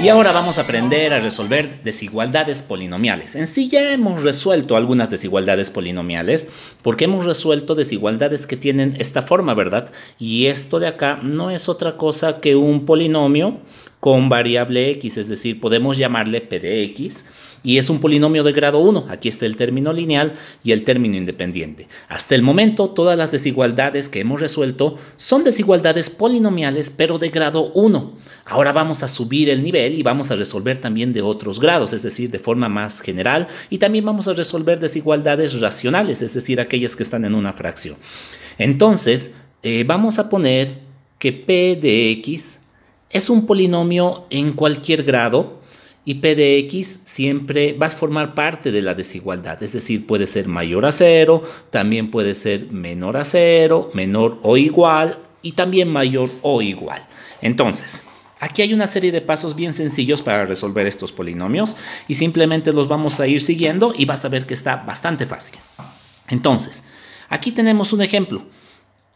Y ahora vamos a aprender a resolver desigualdades polinomiales. En sí ya hemos resuelto algunas desigualdades polinomiales porque hemos resuelto desigualdades que tienen esta forma, ¿verdad? Y esto de acá no es otra cosa que un polinomio con variable x, es decir, podemos llamarle p de x y es un polinomio de grado 1. Aquí está el término lineal y el término independiente. Hasta el momento, todas las desigualdades que hemos resuelto son desigualdades polinomiales, pero de grado 1. Ahora vamos a subir el nivel y vamos a resolver también de otros grados, es decir, de forma más general, y también vamos a resolver desigualdades racionales, es decir, aquellas que están en una fracción. Entonces, eh, vamos a poner que P de X es un polinomio en cualquier grado y p de x siempre va a formar parte de la desigualdad, es decir, puede ser mayor a cero, también puede ser menor a cero, menor o igual y también mayor o igual. Entonces, aquí hay una serie de pasos bien sencillos para resolver estos polinomios y simplemente los vamos a ir siguiendo y vas a ver que está bastante fácil. Entonces, aquí tenemos un ejemplo.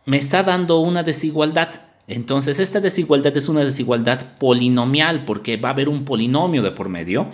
Me está dando una desigualdad entonces, esta desigualdad es una desigualdad polinomial porque va a haber un polinomio de por medio.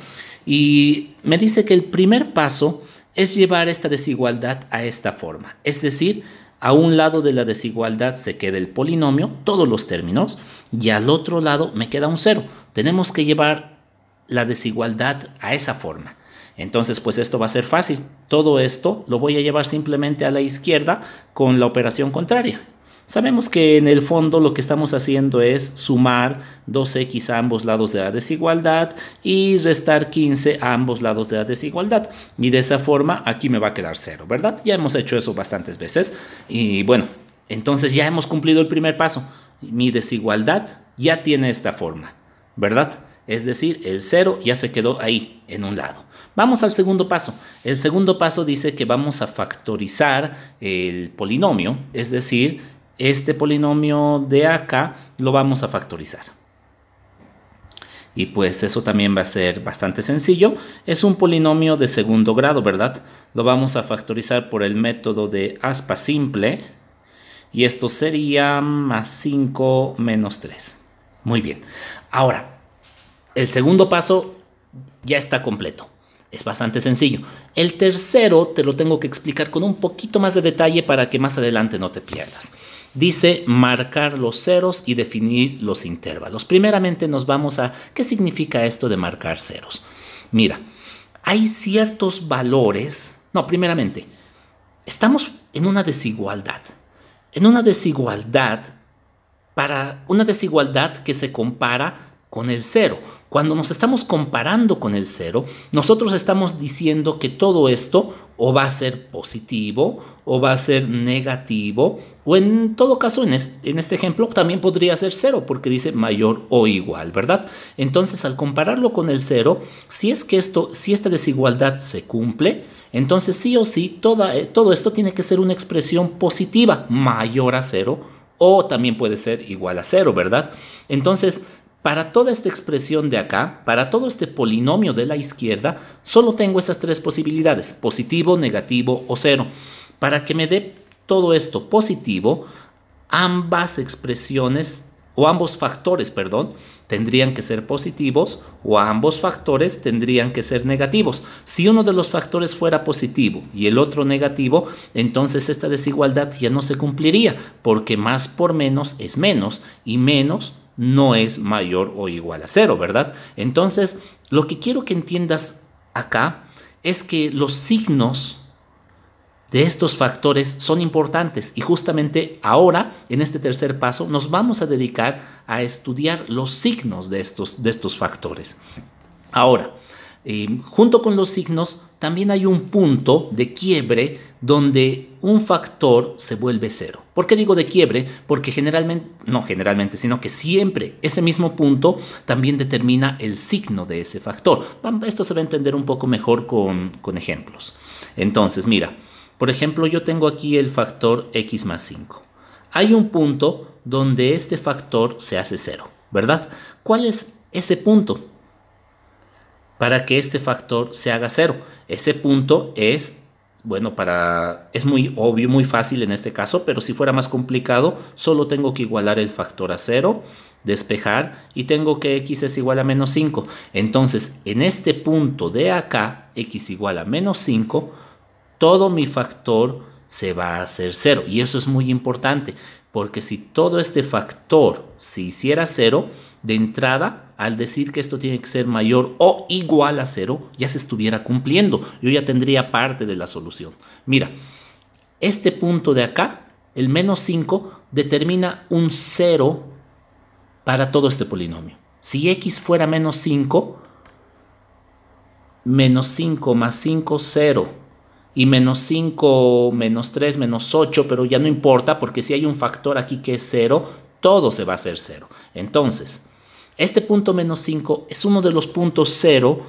Y me dice que el primer paso es llevar esta desigualdad a esta forma. Es decir, a un lado de la desigualdad se queda el polinomio, todos los términos, y al otro lado me queda un cero. Tenemos que llevar la desigualdad a esa forma. Entonces, pues esto va a ser fácil. Todo esto lo voy a llevar simplemente a la izquierda con la operación contraria. Sabemos que en el fondo lo que estamos haciendo es sumar 2x a ambos lados de la desigualdad y restar 15 a ambos lados de la desigualdad. Y de esa forma aquí me va a quedar 0, ¿verdad? Ya hemos hecho eso bastantes veces. Y bueno, entonces ya hemos cumplido el primer paso. Mi desigualdad ya tiene esta forma, ¿verdad? Es decir, el 0 ya se quedó ahí, en un lado. Vamos al segundo paso. El segundo paso dice que vamos a factorizar el polinomio, es decir, este polinomio de acá lo vamos a factorizar. Y pues eso también va a ser bastante sencillo. Es un polinomio de segundo grado, ¿verdad? Lo vamos a factorizar por el método de aspa simple. Y esto sería más 5 menos 3. Muy bien. Ahora, el segundo paso ya está completo. Es bastante sencillo. El tercero te lo tengo que explicar con un poquito más de detalle para que más adelante no te pierdas dice marcar los ceros y definir los intervalos. Primeramente nos vamos a qué significa esto de marcar ceros. Mira, hay ciertos valores, no, primeramente, estamos en una desigualdad, en una desigualdad para una desigualdad que se compara con el cero. Cuando nos estamos comparando con el cero, nosotros estamos diciendo que todo esto o va a ser positivo o va a ser negativo o en todo caso en, este ejemplo también podría ser cero porque dice mayor o igual, ¿verdad? Entonces al compararlo con el cero, si es que esto, si esta desigualdad se cumple, entonces sí o sí eh, todo esto tiene que ser una expresión positiva mayor a cero o también puede ser igual a cero, ¿verdad? Entonces para toda esta expresión de acá, para todo este polinomio de la izquierda, solo tengo esas tres posibilidades, positivo, negativo o cero. Para que me dé todo esto positivo, ambas expresiones o ambos factores, perdón, tendrían que ser positivos o ambos factores tendrían que ser negativos. Si uno de los factores fuera positivo y el otro negativo, entonces esta desigualdad ya no se cumpliría porque más por menos es menos y menos no es mayor o igual a cero, ¿verdad? Entonces, lo que quiero que entiendas acá es que los signos de estos factores son importantes y justamente ahora, en este tercer paso, nos vamos a dedicar a estudiar los signos de estos, de estos factores. Ahora, eh, junto con los signos, también hay un punto de quiebre donde un factor se vuelve cero. ¿Por qué digo de quiebre? Porque generalmente, no generalmente, sino que siempre ese mismo punto también determina el signo de ese factor. Esto se va a entender un poco mejor con, ejemplos. Entonces, mira, por ejemplo, yo tengo aquí el factor x más 5. Hay un punto donde este factor se hace cero, ¿verdad? ¿Cuál es ese punto? Para que este factor se haga cero. Ese punto es bueno, para es muy obvio, muy fácil en este caso, pero si fuera más complicado, solo tengo que igualar el factor a 0, despejar y tengo que x es igual a menos 5. Entonces, en este punto de acá, x igual a menos 5, todo mi factor se va a hacer 0 y eso es muy importante porque si todo este factor se hiciera cero, de entrada, al decir que esto tiene que ser mayor o igual a cero, ya se estuviera cumpliendo. Yo ya tendría parte de la solución. Mira, este punto de acá, el menos 5, determina un cero para todo este polinomio. Si x fuera menos 5, menos 5 más 5, 0 y menos 5, menos 3, menos 8, pero ya no importa porque si hay un factor aquí que es 0, todo se va a hacer 0. Entonces, este punto menos 5 es uno de los puntos 0,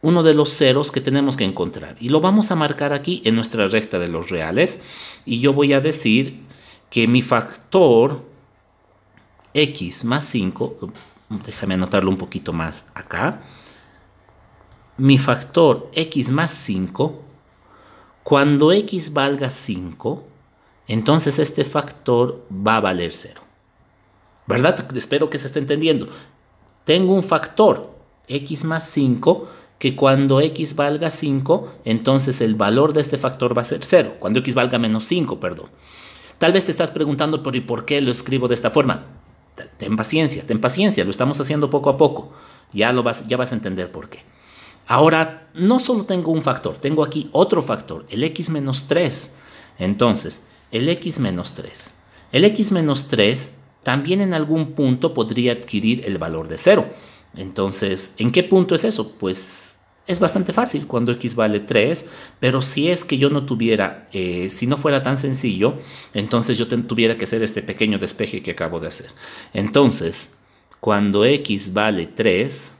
uno de los ceros que tenemos que encontrar. Y lo vamos a marcar aquí en nuestra recta de los reales. Y yo voy a decir que mi factor x más 5, déjame anotarlo un poquito más acá, mi factor x más 5 cuando x valga 5, entonces este factor va a valer 0. ¿Verdad? Espero que se esté entendiendo. Tengo un factor, x más 5, que cuando x valga 5, entonces el valor de este factor va a ser 0. Cuando x valga menos 5, perdón. Tal vez te estás preguntando, pero ¿y por qué lo escribo de esta forma? Ten paciencia, ten paciencia, lo estamos haciendo poco a poco. Ya, lo vas, ya vas a entender por qué. Ahora, no solo tengo un factor, tengo aquí otro factor, el x menos 3. Entonces, el x menos 3. El x menos 3 también en algún punto podría adquirir el valor de 0. Entonces, ¿en qué punto es eso? Pues es bastante fácil cuando x vale 3, pero si es que yo no tuviera, eh, si no fuera tan sencillo, entonces yo tuviera que hacer este pequeño despeje que acabo de hacer. Entonces, cuando x vale 3,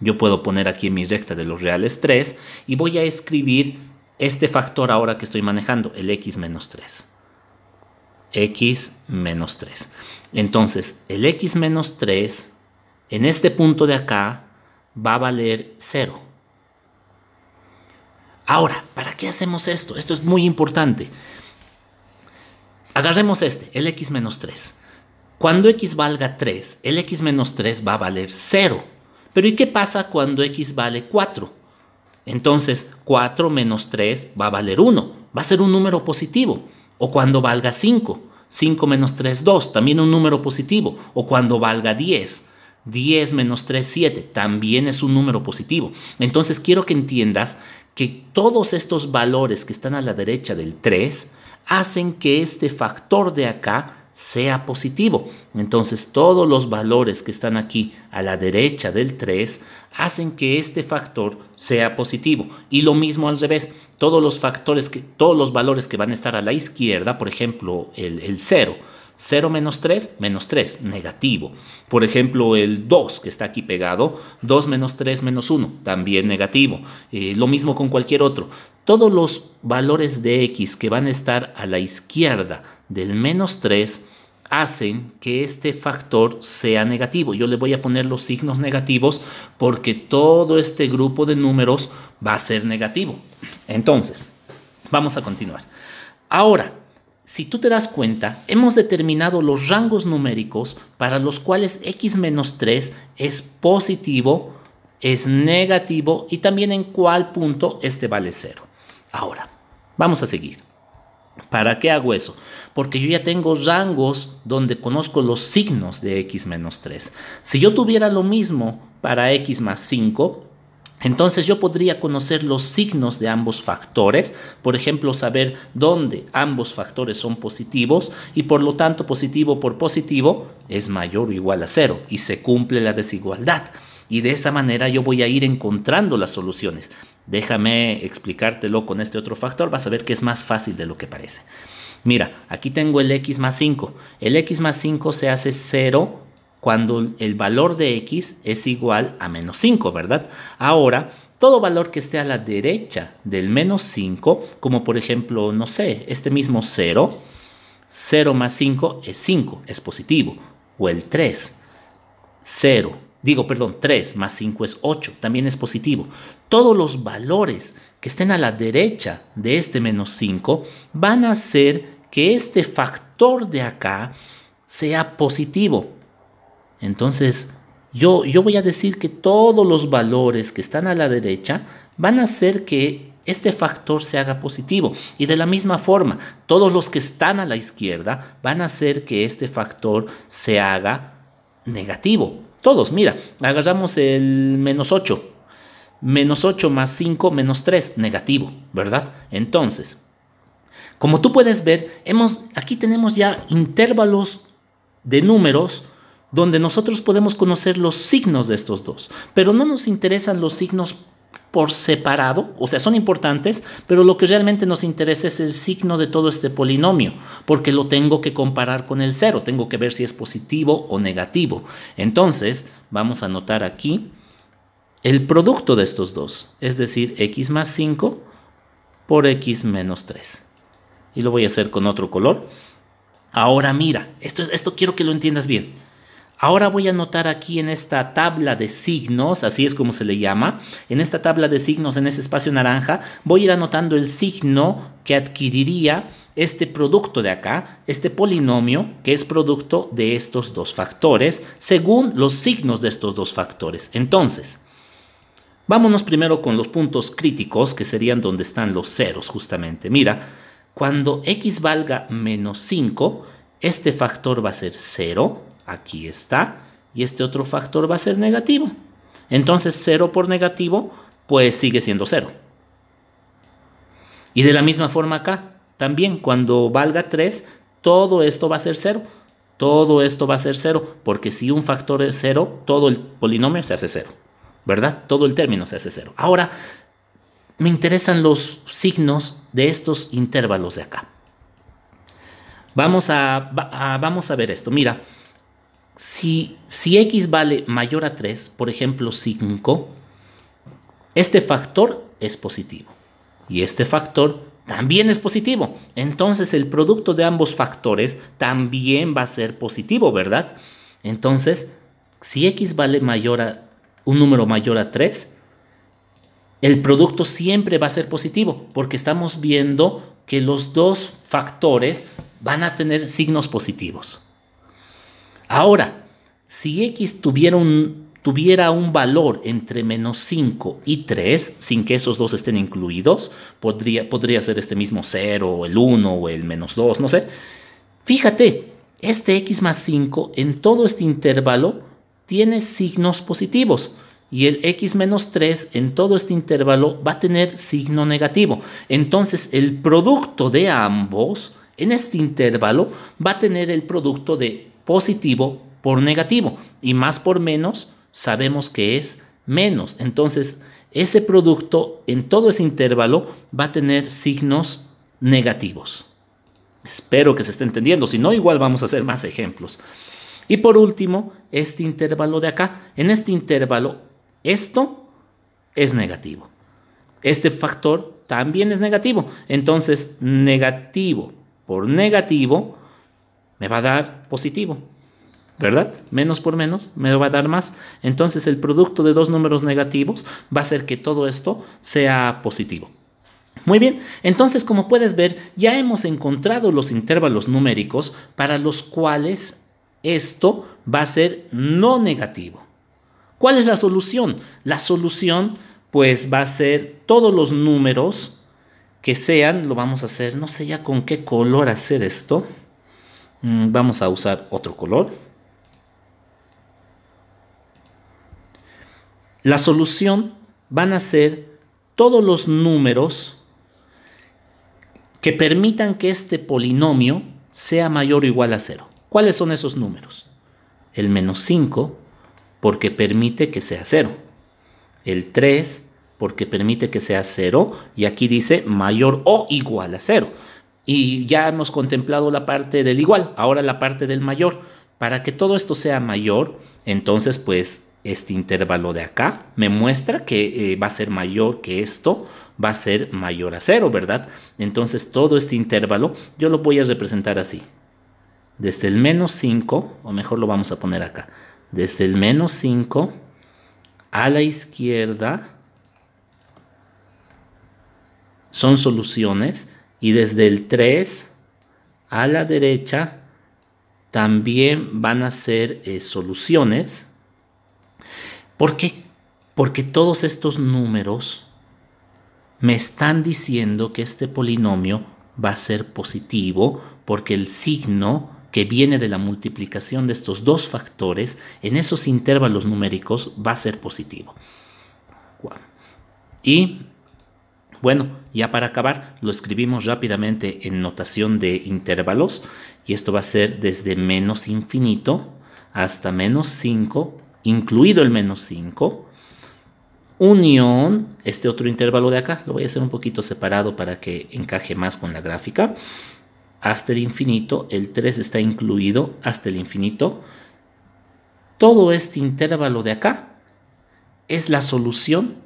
yo puedo poner aquí en mi recta de los reales 3 y voy a escribir este factor ahora que estoy manejando, el x menos 3. x menos 3. Entonces, el x menos 3 en este punto de acá va a valer 0. Ahora, ¿para qué hacemos esto? Esto es muy importante. Agarremos este, el x menos 3. Cuando x valga 3, el x menos 3 va a valer 0. Pero ¿y qué pasa cuando x vale 4? Entonces 4 menos 3 va a valer 1, va a ser un número positivo. O cuando valga 5, 5 menos 3, 2, también un número positivo. O cuando valga 10, 10 menos 3, 7, también es un número positivo. Entonces quiero que entiendas que todos estos valores que están a la derecha del 3 hacen que este factor de acá sea positivo. Entonces todos los valores que están aquí a la derecha del 3 hacen que este factor sea positivo. Y lo mismo al revés, todos los factores, que, todos los valores que van a estar a la izquierda, por ejemplo el, 0, 0 menos 3, menos 3, negativo. Por ejemplo, el 2 que está aquí pegado, 2 menos 3 menos 1, también negativo. Eh, lo mismo con cualquier otro. Todos los valores de x que van a estar a la izquierda del menos 3 hacen que este factor sea negativo. Yo le voy a poner los signos negativos porque todo este grupo de números va a ser negativo. Entonces, vamos a continuar. Ahora, si tú te das cuenta, hemos determinado los rangos numéricos para los cuales x menos 3 es positivo, es negativo y también en cuál punto este vale 0. Ahora, vamos a seguir. ¿Para qué hago eso? Porque yo ya tengo rangos donde conozco los signos de x menos 3. Si yo tuviera lo mismo para x más 5, entonces yo podría conocer los signos de ambos factores, por ejemplo, saber dónde ambos factores son positivos y por lo tanto positivo por positivo es mayor o igual a cero y se cumple la desigualdad. Y de esa manera yo voy a ir encontrando las soluciones. Déjame explicártelo con este otro factor, vas a ver que es más fácil de lo que parece. Mira, aquí tengo el x más 5. El x más 5 se hace 0 cuando el valor de x es igual a menos 5, ¿verdad? Ahora, todo valor que esté a la derecha del menos 5, como por ejemplo, no sé, este mismo 0, 0 más 5 es 5, es positivo, o el 3, 0 digo, perdón, 3 más 5 es 8, también es positivo. Todos los valores que estén a la derecha de este menos 5 van a hacer que este factor de acá sea positivo. Entonces, yo, yo voy a decir que todos los valores que están a la derecha van a hacer que este factor se haga positivo. Y de la misma forma, todos los que están a la izquierda van a hacer que este factor se haga negativo. Todos, mira, agarramos el menos 8. Menos 8 más 5 menos 3, negativo, ¿verdad? Entonces, como tú puedes ver, hemos, aquí tenemos ya intervalos de números donde nosotros podemos conocer los signos de estos dos, pero no nos interesan los signos por separado, o sea, son importantes, pero lo que realmente nos interesa es el signo de todo este polinomio, porque lo tengo que comparar con el cero, tengo que ver si es positivo o negativo. Entonces, vamos a anotar aquí el producto de estos dos, es decir, x más 5 por x menos 3. Y lo voy a hacer con otro color. Ahora mira, esto, esto quiero que lo entiendas bien. Ahora voy a anotar aquí en esta tabla de signos, así es como se le llama, en esta tabla de signos, en ese espacio naranja, voy a ir anotando el signo que adquiriría este producto de acá, este polinomio que es producto de estos dos factores, según los signos de estos dos factores. Entonces, vámonos primero con los puntos críticos, que serían donde están los ceros justamente. Mira, cuando x valga menos 5, este factor va a ser 0 aquí está, y este otro factor va a ser negativo. Entonces 0 por negativo, pues sigue siendo 0. Y de la misma forma acá, también cuando valga 3, todo esto va a ser 0. Todo esto va a ser 0, porque si un factor es 0, todo el polinomio se hace 0. ¿Verdad? Todo el término se hace 0. Ahora, me interesan los signos de estos intervalos de acá. Vamos a, vamos a ver esto. Mira, si, x vale mayor a 3, por ejemplo 5, este factor es positivo. Y este factor también es positivo. Entonces el producto de ambos factores también va a ser positivo, ¿verdad? Entonces, si x vale mayor a un número mayor a 3, el producto siempre va a ser positivo, porque estamos viendo que los dos factores van a tener signos positivos. Ahora, si x tuviera un, valor entre menos 5 y 3, sin que esos dos estén incluidos, podría, podría ser este mismo 0, el 1 o el menos 2, no sé. Fíjate, este x más 5 en todo este intervalo tiene signos positivos y el x menos 3 en todo este intervalo va a tener signo negativo. Entonces el producto de ambos en este intervalo va a tener el producto de positivo por negativo y más por menos sabemos que es menos. Entonces, ese producto en todo ese intervalo va a tener signos negativos. Espero que se esté entendiendo, si no igual vamos a hacer más ejemplos. Y por último, este intervalo de acá. En este intervalo, esto es negativo. Este factor también es negativo. Entonces, negativo por negativo me va a dar positivo, ¿verdad? Menos por menos me va a dar más. Entonces el producto de dos números negativos va a hacer que todo esto sea positivo. Muy bien, entonces como puedes ver, ya hemos encontrado los intervalos numéricos para los cuales esto va a ser no negativo. ¿Cuál es la solución? La solución pues va a ser todos los números que sean, lo vamos a hacer, no sé ya con qué color hacer esto. Mm, vamos a usar otro color. La solución van a ser todos los números que permitan que este polinomio sea mayor o igual a cero. ¿Cuáles son esos números? El menos 5 porque permite que sea cero. El 3 porque permite que sea cero. Y aquí dice mayor o igual a cero y ya hemos contemplado la parte del igual, ahora la parte del mayor. Para que todo esto sea mayor, entonces pues este intervalo de acá me muestra que eh, va a ser mayor que esto, va a ser mayor a cero, ¿verdad? Entonces todo este intervalo yo lo voy a representar así. Desde el menos 5, o mejor lo vamos a poner acá, desde el menos 5 a la izquierda son soluciones y desde el 3 a la derecha también van a ser eh, soluciones. ¿Por qué? Porque todos estos números me están diciendo que este polinomio va a ser positivo porque el signo que viene de la multiplicación de estos dos factores en esos intervalos numéricos va a ser positivo. Y bueno, ya para acabar, lo escribimos rápidamente en notación de intervalos y esto va a ser desde menos infinito hasta menos 5, incluido el menos 5, unión, este otro intervalo de acá, lo voy a hacer un poquito separado para que encaje más con la gráfica, hasta el infinito, el 3 está incluido hasta el infinito, todo este intervalo de acá es la solución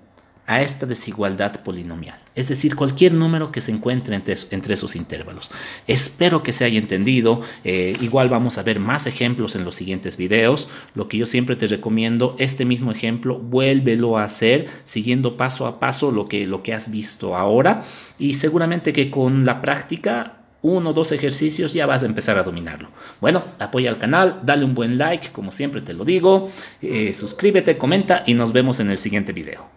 a esta desigualdad polinomial, es decir, cualquier número que se encuentre entre, esos intervalos. Espero que se haya entendido, eh, igual vamos a ver más ejemplos en los siguientes videos, lo que yo siempre te recomiendo, este mismo ejemplo, vuélvelo a hacer siguiendo paso a paso lo que, lo que has visto ahora y seguramente que con la práctica uno o dos ejercicios ya vas a empezar a dominarlo. Bueno, apoya al canal, dale un buen like, como siempre te lo digo, eh, suscríbete, comenta y nos vemos en el siguiente video.